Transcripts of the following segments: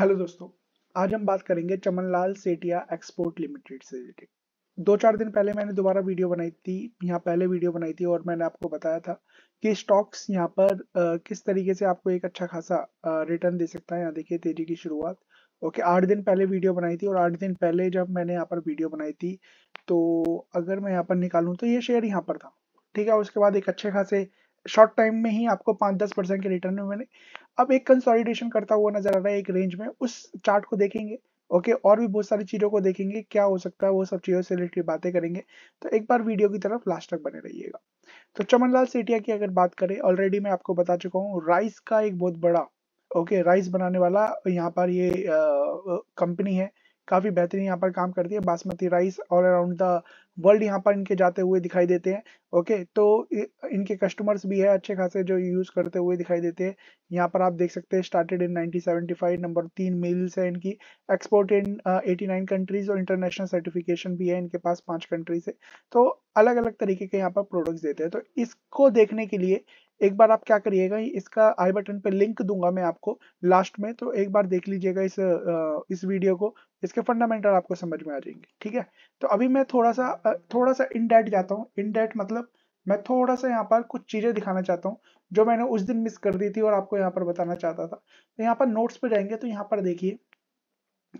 hello दोस्तों आज हम बात करेंगे चमनलाल सेटिया एक्सपोर्ट लिमिटेड से रिलेटेड दो चार दिन पहले मैंने दोबारा वीडियो बनाई थी यहाँ पहले वीडियो बनाई थी और मैंने आपको बताया था कि स्टॉक्स यहाँ पर आ, किस तरीके से आपको एक अच्छा खासा रिटर्न दे सकता है यहाँ देखिए तेजी की शुरुआत ओके आठ दिन पहले वीडियो बनाई थी और आठ दिन पहले जब मैंने यहाँ पर वीडियो बनाई थी तो अगर मैं यहाँ पर निकालू तो ये शेयर यहाँ पर था ठीक है उसके बाद एक अच्छे खासे शॉर्ट टाइम में ही आपको पांच दस परसेंट के रिटर्न में मैंने अब एक कंसोलिडेशन करता हुआ नजर आ रहा है एक रेंज में उस चार्ट को देखेंगे ओके और भी बहुत सारी चीज़ों को देखेंगे क्या हो सकता है वो सब चीज़ों से रिलेटेड बातें करेंगे तो एक बार वीडियो की तरफ लास्ट तक बने रहिएगा तो चमनलाल सेठिया की अगर बात करें ऑलरेडी मैं आपको बता चुका हूँ राइस का एक बहुत बड़ा ओके राइस बनाने वाला यहाँ पर ये कंपनी है काफ़ी बेहतरीन यहाँ पर काम करती है basmati rice all around the world यहाँ पर इनके जाते हुए दिखाई देते हैं ओके तो इनके कस्टमर्स भी है अच्छे खासे जो यूज़ करते हुए दिखाई देते हैं यहाँ पर आप देख सकते हैं स्टार्टेड इन 1975 नंबर तीन मिल्स है इनकी export in eighty nine countries और इंटरनेशनल सर्टिफिकेशन भी है इनके पास पांच कंट्रीज है तो अलग अलग तरीके के यहाँ पर प्रोडक्ट्स देते हैं तो इसको देखने के लिए एक बार आप क्या करिएगा इसका आई बटन पे लिंक दूंगा मैं आपको लास्ट में तो एक बार देख लीजिएगा इस uh, इस वीडियो को इसके फंडामेंटल आपको समझ में आ जाएंगे ठीक है तो अभी मैं थोड़ा सा थोड़ा सा इन डेट जाता हूँ इन डेट मतलब मैं थोड़ा सा यहाँ पर कुछ चीज़ें दिखाना चाहता हूँ जो मैंने उस दिन मिस कर दी थी और आपको यहाँ पर बताना चाहता था तो यहाँ पर नोट्स पे जाएंगे तो यहाँ पर देखिए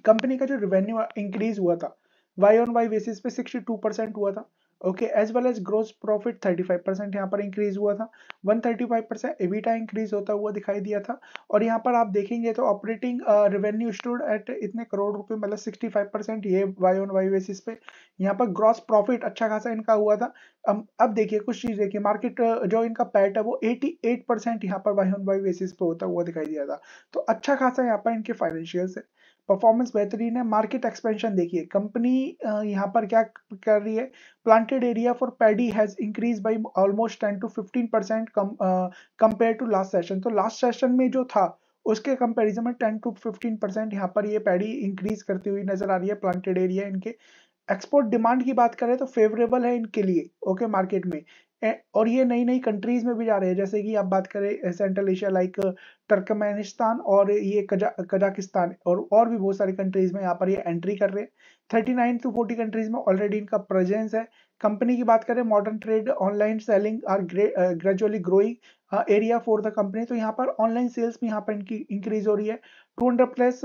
कंपनी का जो रेवेन्यू इंक्रीज हुआ था वाई ऑन वाई बेसिस पे 62 परसेंट हुआ था okay as well as gross profit 35 percent यहाँ पर इंक्रीज हुआ था 135 परसेंट एविटा इंक्रीज होता हुआ दिखाई दिया था और यहाँ पर आप देखेंगे तो ऑपरेटिंग रेवेन्यू स्टूड एट इतने करोड़ रुपए मतलब 65 परसेंट ये वाई ऑन वाई बेसिस पे यहाँ पर ग्रॉस प्रॉफिट अच्छा खासा इनका हुआ था अब अब देखिए कुछ चीज़ देखिए मार्केट uh, जो इनका पैट है वो 88 परसेंट यहाँ पर वाई ऑन वाई बेसिस पे होता हुआ दिखाई दिया था तो अच्छा खासा यहाँ पर इनके फाइनेंशियल है परफॉर्मेंस बेहतरीन है मार्केट एक्सपेंशन देखिए कंपनी यहाँ पर क्या कर रही है planted area for paddy has increase by almost ten to fifteen percent compare to last session तो लास्ट सेशन में जो था उसके कंपैरिजन में टेन टू फिफ्टीन परसेंट यहाँ पर ये पैडी इंक्रीज करती हुई नजर आ रही है प्लांटेड एरिया इनके एक्सपोर्ट डिमांड की बात करें तो फेवरेबल है इनके लिए ओके okay, मार्केट में और ये नई नई कंट्रीज में भी जा रहे हैं जैसे कि आप बात करें सेंट्रल एशिया लाइक टर्कमेनिस्तान और ये कजा कजाकिस्तान और और भी बहुत सारी कंट्रीज में यहाँ पर ये एंट्री कर रहे हैं thirty nine to forty countries में ऑलरेडी इनका प्रेजेंस है कंपनी की बात करें modern trade online selling are gradually growing area for the company तो यहाँ पर ऑनलाइन सेल्स भी यहाँ पर इनकी इंक्रीज हो रही है two hundred plus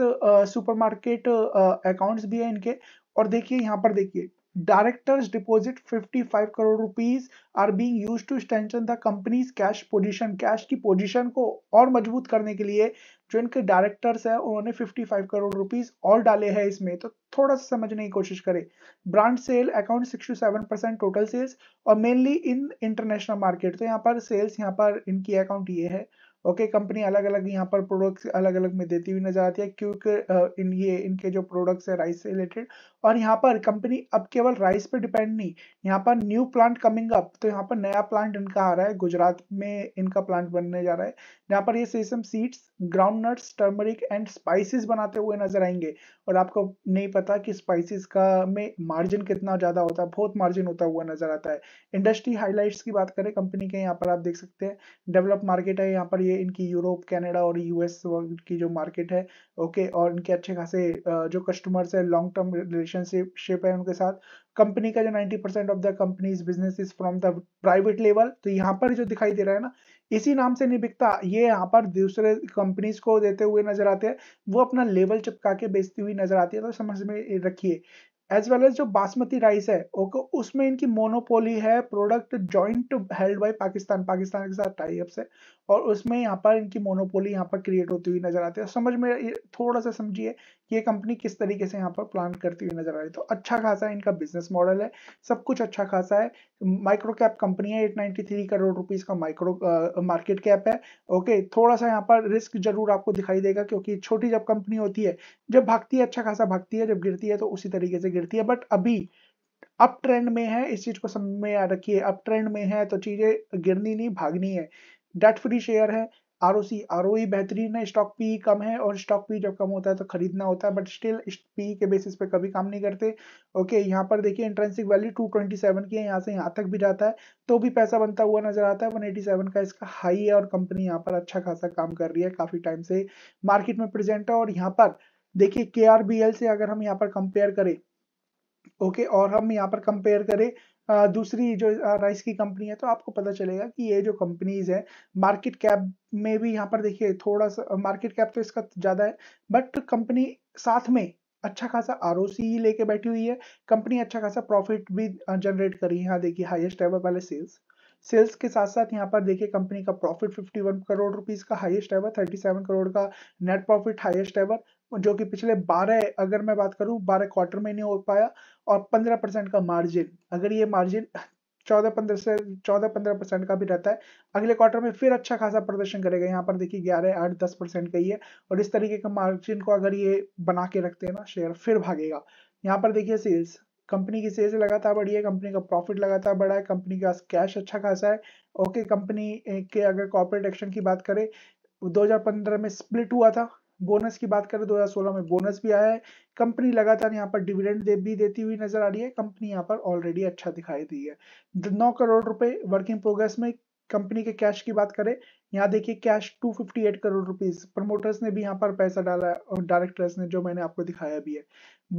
market accounts भी है इनके और देखिए यहाँ पर देखिए directors deposit fifty five crore rupees are being use to strengthen the company's cash position cash की पोजिशन को और मजबूत करने के लिए जो इनके डायरेक्टर्स है उन्होंने फिफ्टी फाइव करोड़ रुपीज और डाले हैं इसमें तो थोड़ा सा समझने की कोशिश करें brand sale account six to seven percent total sales और मेनली इन इंटरनेशनल मार्केट तो यहाँ पर सेल्स यहाँ पर इनकी अकाउंट ये है ओके कंपनी अलग अलग यहाँ पर प्रोडक्ट्स अलग अलग में देती हुई नजर आती है क्योंकि इन ये इनके जो प्रोडक्ट्स है राइस से रिलेटेड और यहाँ पर कंपनी अब केवल राइस पे डिपेंड नहीं यहाँ पर न्यू प्लांट कमिंग अप तो यहाँ पर नया प्लांट इनका आ रहा है गुजरात में इनका प्लांट बनने जा रहा है यहाँ पर ये sesame seeds groundnuts turmeric and spices बनाते हुए नजर आएंगे और आपको नहीं पता कि स्पाइसिस का में मार्जिन कितना ज्यादा होता है बहुत मार्जिन होता हुआ नजर आता है इंडस्ट्री हाईलाइट्स की बात करें कंपनी के यहाँ पर आप देख सकते हैं डेवलप मार्केट है यहाँ पर ये ये इनकी यूरोप कनाडा और यूएस की जो मार्केट है ओके और इनके अच्छे खासे जो कस्टमर्स है लॉन्ग टर्म रिलेशनशिप है उनके साथ कंपनी का जो 90 percent of the company's business is from the private level तो यहाँ पर जो दिखाई दे रहा है ना इसी नाम से नहीं बिकता ये यहाँ पर दूसरे कंपनीज को देते हुए नजर आते हैं वो अपना लेवल चिपका के बेचती हुई नजर आती है तो समझ में रखिए एज वेल एज जो बासमती राइस है ओके उसमें इनकी मोनोपोली है product joint held by Pakistan Pakistan के साथ टाइप से और उसमें यहाँ पर इनकी मोनोपोली यहाँ पर क्रिएट होती हुई नजर आती है समझ में थोड़ा सा समझिए ये कंपनी किस तरीके से यहाँ पर प्लान करती हुई नजर आ रही है तो अच्छा खासा इनका बिजनेस मॉडल है सब कुछ अच्छा खासा है माइक्रो कैप कंपनी है 893 करोड़ रुपीस का माइक्रो मार्केट कैप है ओके थोड़ा सा यहाँ पर रिस्क जरूर आपको दिखाई देगा क्योंकि छोटी जब कंपनी होती है जब भागती है अच्छा खासा भागती है जब गिरती है तो उसी तरीके से गिरती है बट अभी अप ट्रेंड में है इस चीज को समझ में रखिए अप ट्रेंड में है तो चीजें गिरनी नहीं भागनी है डेट फ्री शेयर है आर ओ e बेहतरीन है स्टॉक पी कम है और स्टॉक पी जब कम होता है तो खरीदना होता है but still P E basis पे कभी काम नहीं करते ओके यहाँ पर देखिए इंट्रेंसिक वैल्यू 227 की है यहाँ से यहाँ तक भी जाता है तो भी पैसा बनता हुआ नजर आता है 187 का इसका हाई है और कंपनी यहाँ पर अच्छा खासा काम कर रही है काफी टाइम से मार्केट में प्रेजेंट है और यहाँ पर देखिए के से अगर हम यहाँ पर कंपेयर करें ओके और हम यहाँ पर कंपेयर करें दूसरी जो राइस की कंपनी है तो आपको पता चलेगा कि ये जो कंपनीज है मार्केट कैप में भी यहाँ पर देखिए थोड़ा सा मार्केट कैप तो इसका ज़्यादा है बट कंपनी साथ में अच्छा खासा आर ही लेके बैठी हुई है कंपनी अच्छा खासा प्रॉफिट भी जनरेट करी है यहाँ देखिए हाईएस्ट एवर वाले सेल्स सेल्स के साथ साथ यहाँ पर देखिए कंपनी का प्रॉफिट 51 करोड़ रुपीस का हाईएस्ट एवर 37 करोड़ का नेट प्रॉफिट हाईएस्ट एवर जो कि पिछले 12 अगर मैं बात करूं 12 क्वार्टर में नहीं हो पाया और 15 परसेंट का मार्जिन अगर ये मार्जिन 14 पंद्रह से 14 पंद्रह परसेंट का भी रहता है अगले क्वार्टर में फिर अच्छा खासा प्रदर्शन करेगा यहाँ पर देखिए ग्यारह आठ दस परसेंट का ही है और इस तरीके का मार्जिन को अगर ये बना के रखते हैं ना शेयर फिर भागेगा यहाँ पर देखिए सेल्स कंपनी की सेल्स लगातार बढ़ी है कंपनी का प्रॉफिट लगातार बढ़ा है कंपनी का कैश अच्छा खासा है ओके कंपनी के अगर कॉर्पोरेट एक्शन की बात करें 2015 में स्प्लिट हुआ था बोनस की बात करें 2016 में बोनस भी आया है कंपनी लगातार यहाँ पर डिविडेंड दे भी देती हुई नजर आ रही है कंपनी यहाँ पर ऑलरेडी अच्छा दिखाई दी है नौ करोड़ रुपए वर्किंग प्रोग्रेस में कंपनी के कैश की बात करें यहाँ देखिए कैश 258 करोड़ रुपीस प्रमोटर्स ने भी यहाँ पर पैसा डाला है और डायरेक्टर्स ने जो मैंने आपको दिखाया भी है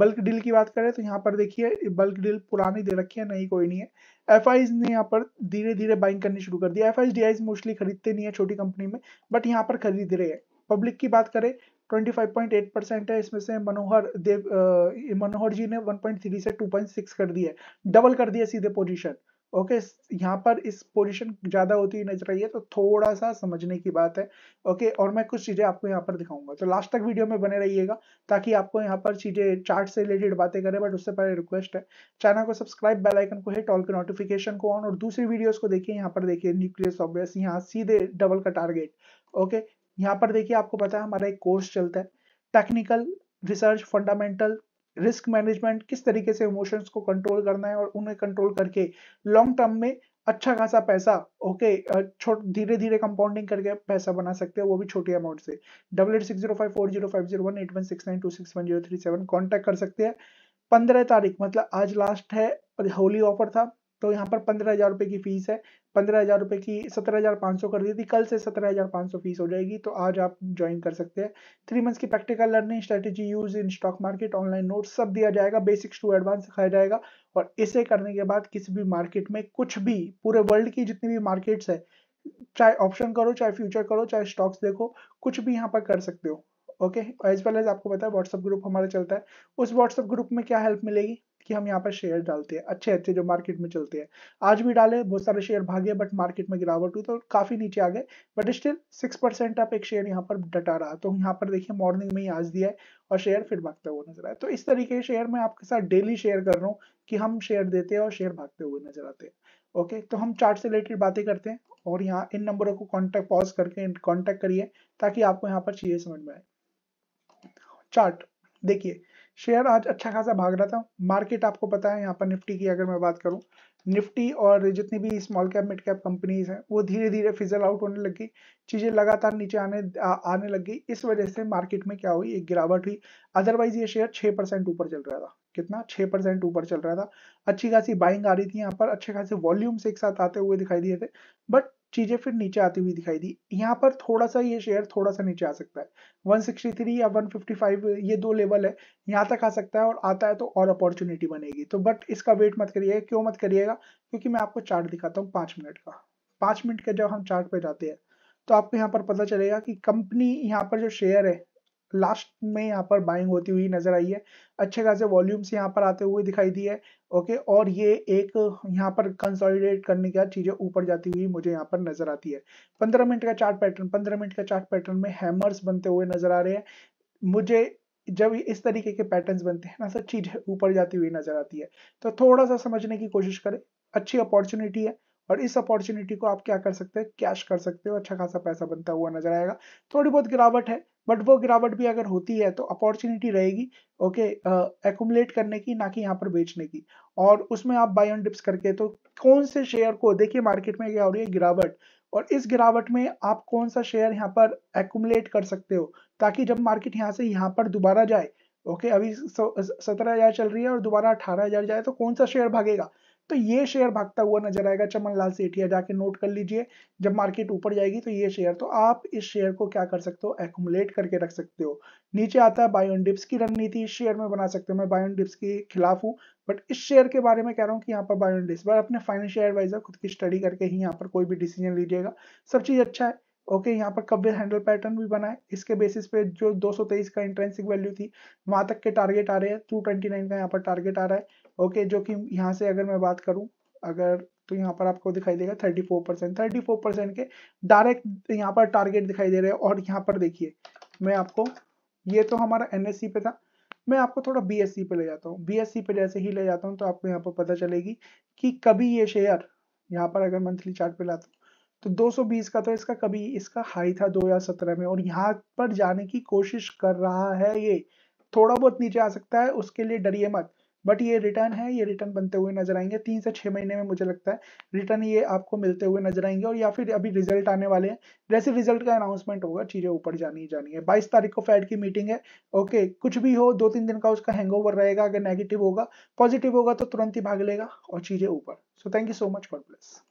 बल्क डील की बात करें तो यहाँ पर देखिए बल्क डील पुरानी दे रखी है नहीं कोई नहीं है एफ ने यहाँ पर धीरे धीरे बाइंग करनी शुरू कर दी एफ आई मोस्टली खरीदते नहीं है छोटी कंपनी में बट यहाँ पर खरीद रहे हैं पब्लिक की बात करें 25.8 परसेंट है इसमें से मनोहर देव मनोहर जी ने 1.3 से 2.6 कर दिया डबल कर दिया सीधे पोजीशन ओके okay, यहाँ पर इस पोजीशन ज्यादा होती नजर रही है तो थोड़ा सा समझने की बात है ओके okay, और मैं कुछ चीजें आपको यहाँ पर दिखाऊंगा तो लास्ट तक वीडियो में बने रहिएगा ताकि आपको यहाँ पर चीजें चार्ट से रिलेटेड बातें करें बट उससे पहले रिक्वेस्ट है चैनल को सब्सक्राइब बेल आइकन को हिट ऑल के नोटिफिकेशन को ऑन और दूसरी वीडियो को देखिए यहाँ पर देखिए न्यूक्लियस ऑब्वियस यहाँ सीधे डबल का टारगेट ओके okay, यहाँ पर देखिए आपको पता है हमारा एक कोर्स चलता है technical research fundamental risk management किस तरीके से इमोशंस को कंट्रोल करना है और उन्हें कंट्रोल करके लॉन्ग टर्म में अच्छा खासा पैसा ओके धीरे धीरे कंपाउंडिंग करके पैसा बना सकते हैं वो भी छोटी अमाउंट से double eight six zero five four zero five zero one eight one six nine two six one zero three seven contact कर सकते हैं पंद्रह तारीख मतलब आज लास्ट है होली ऑफर था तो यहाँ पर पंद्रह हज़ार रुपये की फ़ीस है पंद्रह हज़ार रुपये की सत्रह हज़ार पाँच सौ कर दी थी कल से सत्रह हज़ार पाँच सौ फीस हो जाएगी तो आज आप ज्वाइन कर सकते हैं थ्री मंथ्स की practical learning strategy use in stock market online note सब दिया जाएगा बेसिक्स टू एडवांस सिखाया जाएगा और इसे करने के बाद किसी भी मार्केट में कुछ भी पूरे वर्ल्ड की जितनी भी मार्केट्स है चाहे ऑप्शन करो चाहे फ्यूचर करो चाहे स्टॉक्स देखो कुछ भी यहाँ पर कर सकते हो ओके एज वेल एज आपको पता है व्हाट्सएप ग्रुप हमारा चलता है उस व्हाट्सअप ग्रुप में क्या हेल्प मिलेगी कि हम यहाँ पर शेयर डालते हैं अच्छे अच्छे जो मार्केट में चलते हैं आज भी डाले बहुत सारे शेयर भागे बट मार्केट में गिरावट हुई तो काफी नीचे आ गए बट स्टिल सिक्स परसेंट आप एक शेयर यहाँ पर डटा रहा तो यहाँ पर देखिए मॉर्निंग में ही आज दिया है और शेयर फिर भागता हुआ नजर आया तो इस तरीके के शेयर मैं आपके साथ डेली शेयर कर रहा हूँ कि हम शेयर देते हैं और शेयर भागते हुए नजर आते हैं ओके तो हम चार्ट से रिलेटेड बातें करते हैं और यहाँ इन नंबरों को कॉन्टेक्ट पॉज करके कॉन्टेक्ट करिए ताकि आपको यहाँ पर चीजें समझ में आए चार्ट देखिए शेयर आज अच्छा खासा भाग रहा था मार्केट आपको पता है यहाँ पर निफ्टी की अगर मैं बात करूँ निफ्टी और जितनी भी small cap mid cap companies हैं वो धीरे धीरे फिजल आउट होने लगी चीज़ें लगातार नीचे आने आ, आने लगी इस वजह से मार्केट में क्या हुई एक गिरावट हुई अदरवाइज ये शेयर छः परसेंट ऊपर चल रहा था कितना छः परसेंट ऊपर चल रहा था अच्छी खासी बाइंग आ रही थी यहाँ पर अच्छे खासे वॉल्यूम्स एक साथ आते हुए दिखाई दिए थे बट चीजें फिर नीचे आती हुई दिखाई दी यहाँ पर थोड़ा सा ये शेयर थोड़ा सा नीचे आ सकता है 163 या 155 ये दो लेवल है यहाँ तक आ सकता है और आता है तो और अपॉर्चुनिटी बनेगी तो बट इसका वेट मत करिएगा क्यों मत करिएगा क्योंकि मैं आपको चार्ट दिखाता हूँ पांच मिनट का पांच मिनट का जब हम चार्ट पे जाते हैं तो आपको यहाँ पर पता चलेगा कि कंपनी यहाँ पर जो शेयर है लास्ट में यहाँ पर बाइंग होती हुई नजर आई है अच्छे खासे वॉल्यूम्स यहाँ पर आते हुए दिखाई दी है ओके और ये एक यहाँ पर कंसोलिडेट करने के बाद चीजें ऊपर जाती हुई मुझे यहाँ पर नजर आती है पंद्रह मिनट का चार्ट पैटर्न पंद्रह मिनट का चार्ट पैटर्न में हैमर्स बनते हुए नजर आ रहे हैं मुझे जब इस तरीके के पैटर्न बनते हैं ना सब चीजें ऊपर जाती हुई नजर आती है तो थोड़ा सा समझने की कोशिश करें अच्छी अपॉर्चुनिटी है और इस अपॉर्चुनिटी को आप क्या कर सकते हैं कैश कर सकते हो अच्छा खासा पैसा बनता हुआ नजर आएगा थोड़ी बहुत गिरावट है बट वो गिरावट भी अगर होती है तो अपॉर्चुनिटी रहेगी ओके एकट करने की ना कि यहाँ पर बेचने की और उसमें आप बाई ऑन डिप्स करके तो कौन से शेयर को देखिए मार्केट में क्या हो रही है गिरावट और इस गिरावट में आप कौन सा शेयर यहाँ पर एकुमलेट कर सकते हो ताकि जब मार्केट यहाँ से यहाँ पर दोबारा जाए ओके अभी सत्रह हजार चल रही है और दोबारा अठारह हजार जाए तो कौन सा शेयर भागेगा तो ये शेयर भागता हुआ नजर आएगा चमन लाल सेठिया जाके नोट कर लीजिए जब मार्केट ऊपर जाएगी तो ये शेयर तो आप इस शेयर को क्या कर सकते हो एकट करके रख सकते हो नीचे आता है बायोन डिप्स की रणनीति इस शेयर में बना सकते हो मैं बायोन डिप्स के खिलाफ हूँ बट इस शेयर के बारे में कह रहा हूँ कि यहाँ पर बायोन डिप्स पर अपने फाइनेंशियल एडवाइजर खुद की स्टडी करके ही यहाँ पर कोई भी डिसीजन लीजिएगा सब चीज़ अच्छा है ओके okay, यहाँ पर कब्जे हैंडल पैटर्न भी बना है इसके बेसिस पे जो 223 का इंट्रेंसिक वैल्यू थी वहां तक के टारगेट आ रहे हैं 229 का यहाँ पर टारगेट आ रहा है ओके जो कि यहाँ से अगर मैं बात करूँ अगर तो यहाँ पर आपको दिखाई देगा 34 परसेंट थर्टी परसेंट के डायरेक्ट यहाँ पर टारगेट दिखाई दे रहे हैं और यहाँ पर देखिए मैं आपको ये तो हमारा एन पे था मैं आपको थोड़ा बी पे ले जाता हूँ बी पे जैसे ही ले जाता हूँ तो आपको यहाँ पर पता चलेगी कि कभी ये शेयर यहाँ पर अगर मंथली चार्ट पे लाता हूँ तो 220 का तो इसका कभी इसका हाई था 2017 में और यहाँ पर जाने की कोशिश कर रहा है ये थोड़ा बहुत नीचे आ सकता है उसके लिए डरिए मत बट ये रिटर्न है ये रिटर्न बनते हुए नजर आएंगे तीन से छह महीने में मुझे लगता है रिटर्न ये आपको मिलते हुए नजर आएंगे और या फिर अभी रिजल्ट आने वाले हैं जैसे रिजल्ट का अनाउंसमेंट होगा चीज़ें ऊपर जानी ही जानी है बाईस तारीख को फैड की मीटिंग है ओके कुछ भी हो दो तीन दिन का उसका हैंग रहेगा अगर नेगेटिव होगा पॉजिटिव होगा तो तुरंत ही भाग लेगा और चीज़ें ऊपर so thank you so much for plus